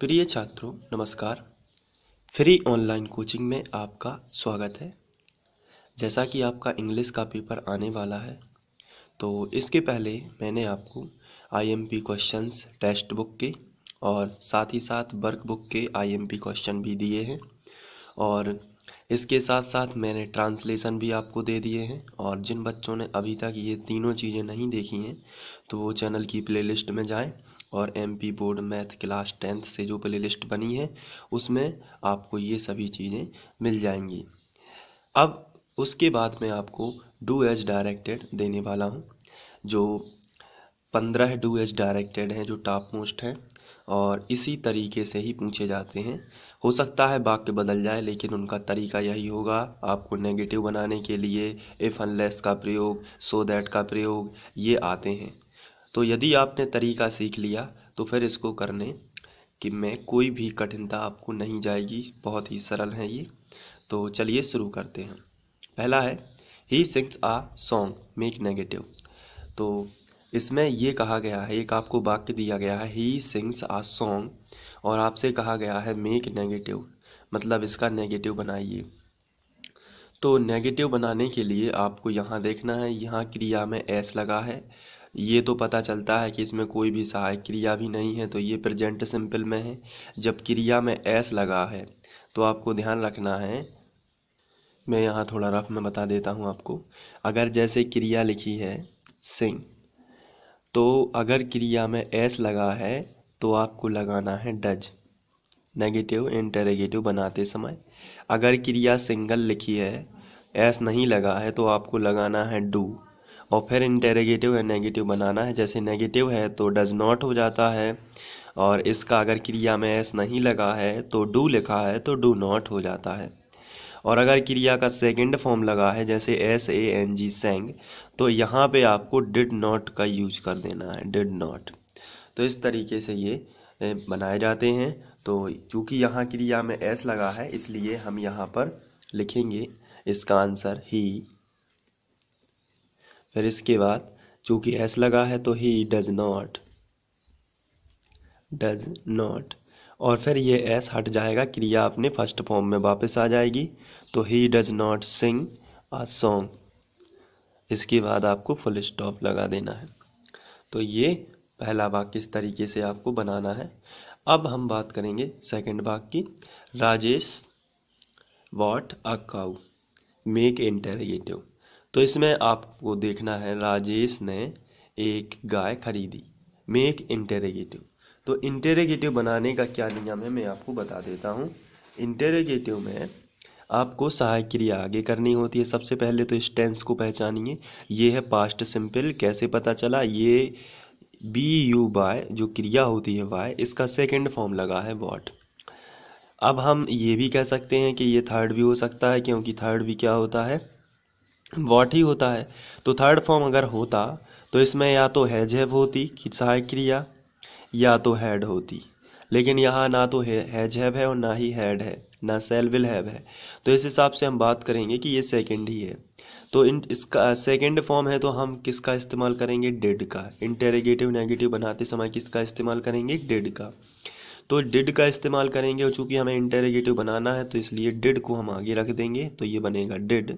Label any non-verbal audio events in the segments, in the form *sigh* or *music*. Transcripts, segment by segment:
प्रिय छात्रों नमस्कार फ्री ऑनलाइन कोचिंग में आपका स्वागत है जैसा कि आपका इंग्लिश का पेपर आने वाला है तो इसके पहले मैंने आपको आईएमपी क्वेश्चंस टेक्स्ट बुक के और साथ ही साथ वर्क बुक के आईएमपी क्वेश्चन भी दिए हैं और इसके साथ साथ मैंने ट्रांसलेशन भी आपको दे दिए हैं और जिन बच्चों ने अभी तक ये तीनों चीज़ें नहीं देखी हैं तो वो चैनल की प्लेलिस्ट में जाएं और M P board math class tenth से जो प्ले लिस्ट बनी है उसमें आपको ये सभी चीज़ें मिल जाएंगी अब उसके बाद मैं आपको डू एज डायरेक्टेड देने वाला हूँ जो पंद्रह डू एज डायरेक्टेड हैं जो टॉप मोस्ट हैं और इसी तरीके से ही पूछे जाते हैं हो सकता है वाक्य बदल जाए लेकिन उनका तरीका यही होगा आपको नेगेटिव बनाने के लिए इफ़ अनलेस का प्रयोग सो दैट का प्रयोग ये आते हैं तो यदि आपने तरीका सीख लिया तो फिर इसको करने कि मैं कोई भी कठिनता आपको नहीं जाएगी बहुत ही सरल है ये तो चलिए शुरू करते हैं पहला है he sings a song make negative तो इसमें ये कहा गया है एक आपको वाक्य दिया गया है ही सिंग्स आ सॉन्ग और आपसे कहा गया है मेक नेगेटिव मतलब इसका नेगेटिव बनाइए तो नेगेटिव बनाने के लिए आपको यहाँ देखना है यहाँ क्रिया में एस लगा है ये तो पता चलता है कि इसमें कोई भी सहायक क्रिया भी नहीं है तो ये प्रेजेंट सिंपल में है जब क्रिया में एस लगा है तो आपको ध्यान रखना है मैं यहाँ थोड़ा रफ में बता देता हूँ आपको अगर जैसे क्रिया लिखी है सिंह तो अगर क्रिया में एस लगा है तो आपको लगाना है डज नेगेटिव इंटरेगेटिव बनाते समय अगर क्रिया सिंगल लिखी है एस नहीं लगा है तो आपको लगाना है डू और फिर इंटेरेगेटिव है नेगेटिव बनाना है जैसे नेगेटिव है तो डज नॉट हो जाता है और इसका अगर क्रिया में एस नहीं लगा है तो डू लिखा है तो डू नॉट हो जाता है और अगर क्रिया का सेकेंड फॉर्म लगा है जैसे एस ए एन जी सेंग तो यहाँ पे आपको डिड नॉट का यूज कर देना है डिड नॉट तो इस तरीके से ये बनाए जाते हैं तो चूँकि यहाँ क्रिया में एस लगा है इसलिए हम यहाँ पर लिखेंगे इसका आंसर ही फिर इसके बाद चूंकि एस लगा है तो he does not does not और फिर ये एस हट जाएगा क्रिया अपने फर्स्ट फॉर्म में वापस आ जाएगी तो he does not sing a song इसके बाद आपको फुल स्टॉप लगा देना है तो ये पहला भाग किस तरीके से आपको बनाना है अब हम बात करेंगे सेकंड वाक की Rajesh what a cow make interrogative तो इसमें आपको देखना है राजेश ने एक गाय खरीदी मेक इंटेरेगेटिव तो इंटेरेगेटिव बनाने का क्या नियम है मैं आपको बता देता हूँ इंटेरेगेटिव में आपको सहायक क्रिया आगे करनी होती है सबसे पहले तो इस टेंस को पहचानिए ये है पास्ट सिंपल कैसे पता चला ये बी यू बाय जो क्रिया होती है वाई इसका सेकेंड फॉर्म लगा है वॉट अब हम ये भी कह सकते हैं कि ये थर्ड भी हो सकता है क्योंकि थर्ड भी क्या होता है वॉट ही होता है तो थर्ड फॉर्म अगर होता तो इसमें या तो हैज हैव होती कि सहायक क्रिया या तो हैड होती लेकिन यहाँ ना तो हैज हैव है और ना ही हैड है ना सेल विल हैव है तो इस हिसाब से हम बात करेंगे कि ये सेकेंड ही है तो इन इसका सेकेंड फॉर्म है तो हम किसका इस्तेमाल करेंगे डिड का इंटेरेगेटिव नेगेटिव बनाते समय किसका इस्तेमाल करेंगे डिड का तो डिड का इस्तेमाल करेंगे और चूंकि हमें इंटेरेगेटिव बनाना है तो इसलिए डिड को हम आगे रख देंगे तो ये बनेगा डिड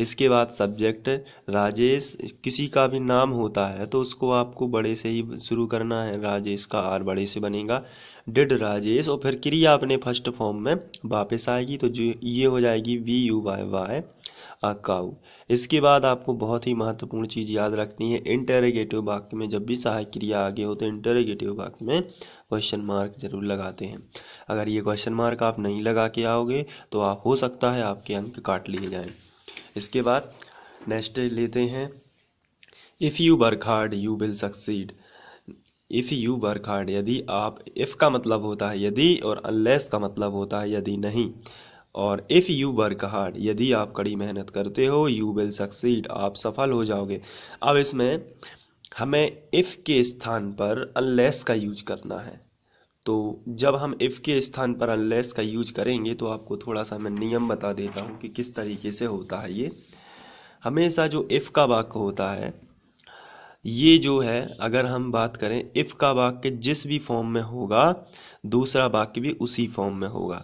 इसके बाद सब्जेक्ट राजेश किसी का भी नाम होता है तो उसको आपको बड़े से ही शुरू करना है राजेश का आर बड़े से बनेगा डिड राजेश और फिर क्रिया अपने फर्स्ट फॉर्म में वापस आएगी तो जो ये हो जाएगी वी यू वाई वाई अकाउ इसके बाद आपको बहुत ही महत्वपूर्ण चीज़ याद रखनी है इंटेरोगेटिव वाक्य में जब भी सहायक क्रिया आगे हो तो इंटेरोगेटिव वाक्य में क्वेश्चन मार्क जरूर लगाते हैं अगर ये क्वेश्चन मार्क आप नहीं लगा के आओगे तो आप हो सकता है आपके अंक काट लिए जाएं इसके बाद नेक्स्ट लेते हैं if you work hard you will succeed if you work hard यदि आप इफ़ का मतलब होता है यदि और अनलेस का मतलब होता है यदि नहीं और इफ़ यू वर्क हार्ड यदि आप कड़ी मेहनत करते हो यू विल सक्सीड आप सफल हो जाओगे अब इसमें हमें इफ़ के स्थान पर अनलेस का यूज करना है तो जब हम इफ़ के स्थान पर अनलेस का यूज करेंगे तो आपको थोड़ा सा मैं नियम बता देता हूँ कि किस तरीके से होता है ये हमेशा जो इफ़ का वाक्य होता है ये जो है अगर हम बात करें इफ़ का वाक्य जिस भी फॉर्म में होगा दूसरा वाक्य भी उसी फॉर्म में होगा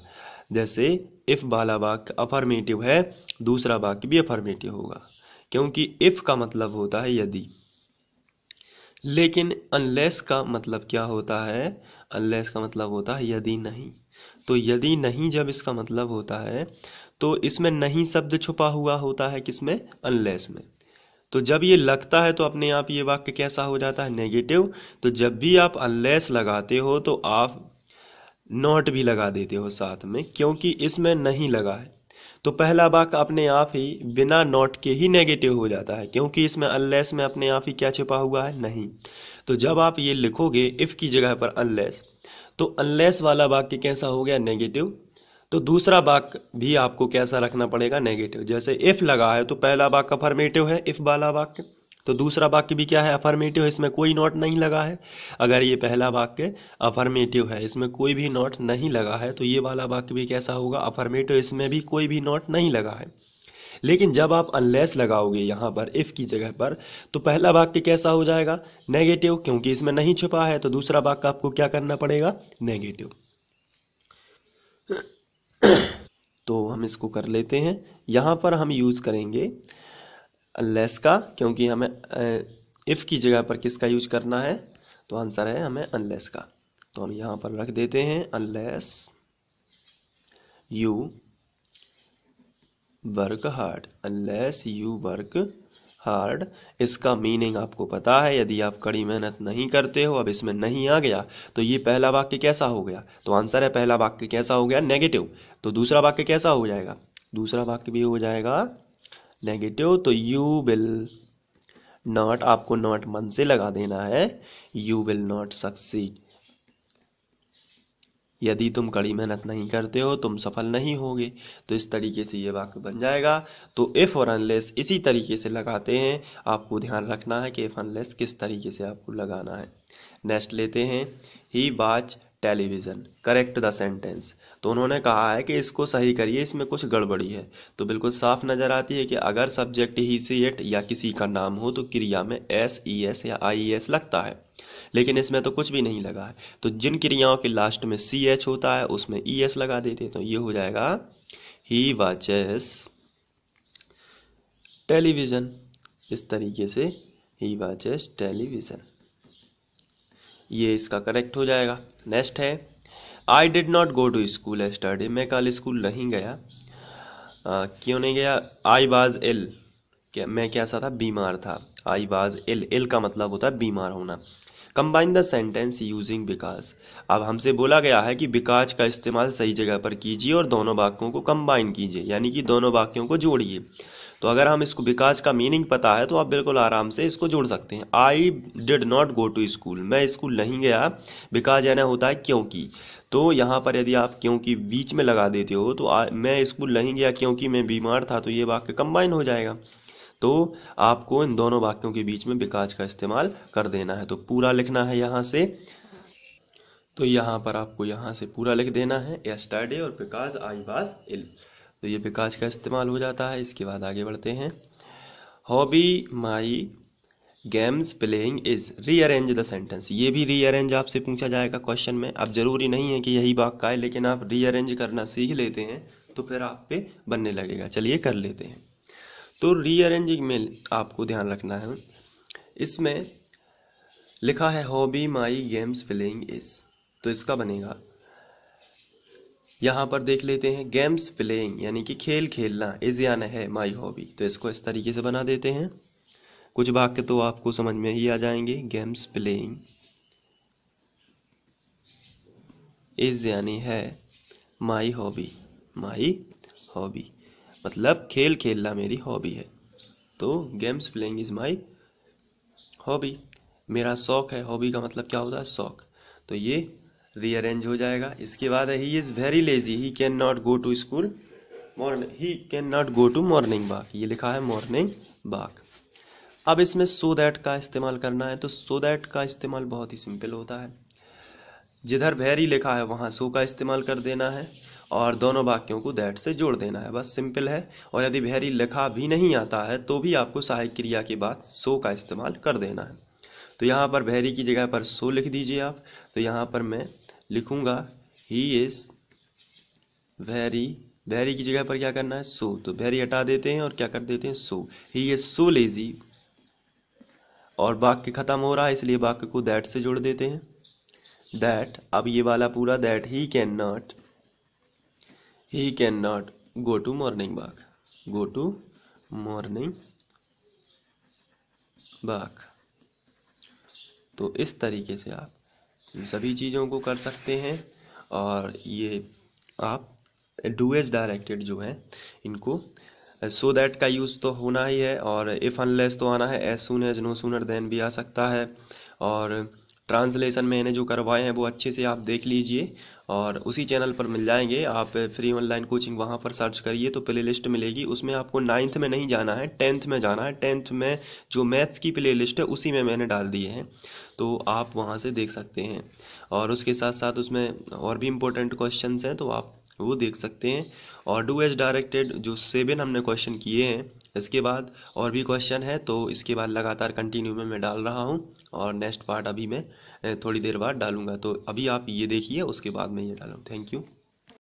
जैसे इफ़ वाला वाक्य अफर्मेटिव है दूसरा वाक्य भी अफर्मेटिव होगा क्योंकि इफ़ का मतलब होता है यदि लेकिन अनलेस का मतलब क्या होता है अनलेस का मतलब होता है यदि नहीं तो यदि नहीं जब इसका मतलब होता है तो इसमें नहीं शब्द छुपा हुआ होता है किसमें अनलेस में तो जब ये लगता है तो अपने आप ये वाक्य कैसा हो जाता है नेगेटिव तो जब भी आप अनलेस लगाते हो तो आप नॉट भी लगा देते हो साथ में क्योंकि इसमें नहीं लगा है तो पहला वाक्य अपने आप ही बिना नॉट के ही नेगेटिव हो जाता है क्योंकि इसमें अनलेस में अपने आप ही क्या छिपा हुआ है नहीं तो जब आप ये लिखोगे इफ़ की जगह पर अनलेस तो अनलेस वाला वाक्य कैसा हो गया नेगेटिव तो दूसरा वाक्य भी आपको कैसा रखना पड़ेगा नेगेटिव जैसे इफ़ लगा है तो पहला वाक्य अफर्मेटिव है इफ़ वाला वाक्य तो दूसरा वाक्य भी क्या है अफर्मेटिव इसमें कोई नॉट नहीं लगा है अगर ये पहला वाक्य अफर्मेटिव है इसमें कोई भी नॉट नहीं लगा है तो ये वाला वाक्य भी कैसा होगा अफर्मेटिव इसमें भी कोई भी नॉट नहीं लगा है लेकिन जब आप अनलेस लगाओगे यहाँ पर इफ़ की जगह पर तो पहला वाक्य कैसा हो जाएगा नेगेटिव क्योंकि इसमें नहीं छुपा है तो दूसरा वाक्य आपको क्या करना पड़ेगा नेगेटिव *coughs* तो हम इसको कर लेते हैं यहाँ पर हम यूज़ करेंगे लेस का क्योंकि हमें इफ़ की जगह पर किसका यूज करना है तो आंसर है हमें अनलेस का तो हम यहाँ पर रख देते हैं unless you work hard unless you work hard इसका मीनिंग आपको पता है यदि आप कड़ी मेहनत नहीं करते हो अब इसमें नहीं आ गया तो ये पहला वाक्य कैसा हो गया तो आंसर है पहला वाक्य कैसा हो गया नेगेटिव तो दूसरा वाक्य कैसा हो जाएगा दूसरा वाक्य भी हो जाएगा नेगेटिव तो यू विल नॉट आपको नॉट मन से लगा देना है यू विल नॉट सक्सीड यदि तुम कड़ी मेहनत नहीं करते हो तुम सफल नहीं होगे तो इस तरीके से ये वाक्य बन जाएगा तो इफ़ और अनलेस इसी तरीके से लगाते हैं आपको ध्यान रखना है कि इफ़ अनलेस किस तरीके से आपको लगाना है नेक्स्ट लेते हैं he watch television correct the sentence तो उन्होंने कहा है कि इसको सही करिए इसमें कुछ गड़बड़ी है तो बिल्कुल साफ नज़र आती है कि अगर सब्जेक्ट ही सी एट या किसी का नाम हो तो क्रिया में एस ई एस या आई एस e, लगता है लेकिन इसमें तो कुछ भी नहीं लगा है तो जिन क्रियाओं के लास्ट में सी एच होता है उसमें ई e, एस लगा देते तो ये हो जाएगा ही वाचेस टेलीविज़न इस तरीके से ही वाचेस टेलीविज़न ये इसका करेक्ट हो जाएगा नेक्स्ट है I did not go to school study मैं कल स्कूल नहीं गया आ, क्यों नहीं गया आई वाज इल क्या मैं क्या सा था बीमार था आई वाज इल इल का मतलब होता है बीमार होना combine the sentence using because अब हमसे बोला गया है कि बिकाज का इस्तेमाल सही जगह पर कीजिए और दोनों वाक्यों को कंबाइन कीजिए यानी कि दोनों वाक्यों को जोड़िए तो अगर हम इसको विकास का मीनिंग पता है तो आप बिल्कुल आराम से इसको जोड़ सकते हैं I did not go to school मैं स्कूल नहीं गया विकास यानी होता है क्योंकि तो यहाँ पर यदि आप क्योंकि बीच में लगा देते हो तो आ, मैं स्कूल नहीं गया क्योंकि मैं बीमार था तो ये वाक्य कंबाइन हो जाएगा तो आपको इन दोनों वाक्यों के बीच में विकास का इस्तेमाल कर देना है तो पूरा लिखना है यहाँ से तो यहाँ पर आपको यहाँ से पूरा लिख देना है एस्टाडे और विकास आई वाज इल तो ये विकास का इस्तेमाल हो जाता है इसके बाद आगे बढ़ते हैं hobby my games playing is rearrange the sentence ये भी रीअरेंज आपसे पूछा जाएगा क्वेश्चन में अब ज़रूरी नहीं है कि यही वाक्य है लेकिन आप रीअरेंज करना सीख लेते हैं तो फिर आप पे बनने लगेगा चलिए कर लेते हैं तो रीअरेंजिंग में आपको ध्यान रखना है इसमें लिखा है hobby my games playing is तो इसका बनेगा यहाँ पर देख लेते हैं गेम्स प्लेइंग यानी कि खेल खेलना इज यान है माई हॉबी तो इसको इस तरीके से बना देते हैं कुछ वाक्य तो आपको समझ में ही आ जाएंगे गेम्स प्लेइंग इज यानी है माई हॉबी माई हॉबी मतलब खेल खेलना मेरी हॉबी है तो games playing is my hobby मेरा शौक़ है हॉबी का मतलब क्या होता है शौक़ तो ये रीअरेंज हो जाएगा इसके बाद he is very lazy he can not go to school morning he can not go to morning walk ये लिखा है मॉर्निंग बाक अब इसमें सो so दैट का इस्तेमाल करना है तो सो so दैट का इस्तेमाल बहुत ही सिंपल होता है जिधर वेरी लिखा है वहाँ सो का इस्तेमाल कर देना है और दोनों वाक्यों को दैट से जोड़ देना है बस सिंपल है और यदि वेरी लिखा भी नहीं आता है तो भी आपको सहायक क्रिया के बाद सो का इस्तेमाल कर देना है तो यहाँ पर वेरी की जगह पर सो लिख दीजिए आप तो यहाँ पर मैं लिखूंगा ही इज़ वेरी वेरी की जगह पर क्या करना है सो तो वेरी हटा देते हैं और क्या कर देते हैं सो ही इज सो लेजी और वाक्य ख़त्म हो रहा है इसलिए वाक्य को दैट से जोड़ देते हैं दैट अब ये वाला पूरा that he can not he can not go to morning walk go to morning walk तो इस तरीके से आप सभी चीज़ों को कर सकते हैं और ये आप डूएज डायरेक्टेड जो है इनको सो so दैट का यूज़ तो होना ही है और इफ़ अनलेस तो आना है as soon as no sooner then भी आ सकता है और ट्रांसलेशन मैंने जो करवाए हैं वो अच्छे से आप देख लीजिए और उसी चैनल पर मिल जाएंगे आप फ्री ऑनलाइन कोचिंग वहाँ पर सर्च करिए तो प्ले लिस्ट मिलेगी उसमें आपको नाइन्थ में नहीं जाना है टेंथ में जाना है टेंथ में जो मैथ्स की प्ले लिस्ट है उसी में मैंने डाल दिए हैं तो आप वहाँ से देख सकते हैं और उसके साथ साथ उसमें और भी इम्पोर्टेंट क्वेश्चन हैं तो आप वो देख सकते हैं और डू एज डायरेक्टेड जो सेवन हमने क्वेश्चन किए हैं इसके बाद और भी क्वेश्चन है तो इसके बाद लगातार कंटिन्यू में मैं डाल रहा हूँ और नेक्स्ट पार्ट अभी मैं थोड़ी देर बाद डालूंगा तो अभी आप ये देखिए उसके बाद मैं ये डालूँ थैंक यू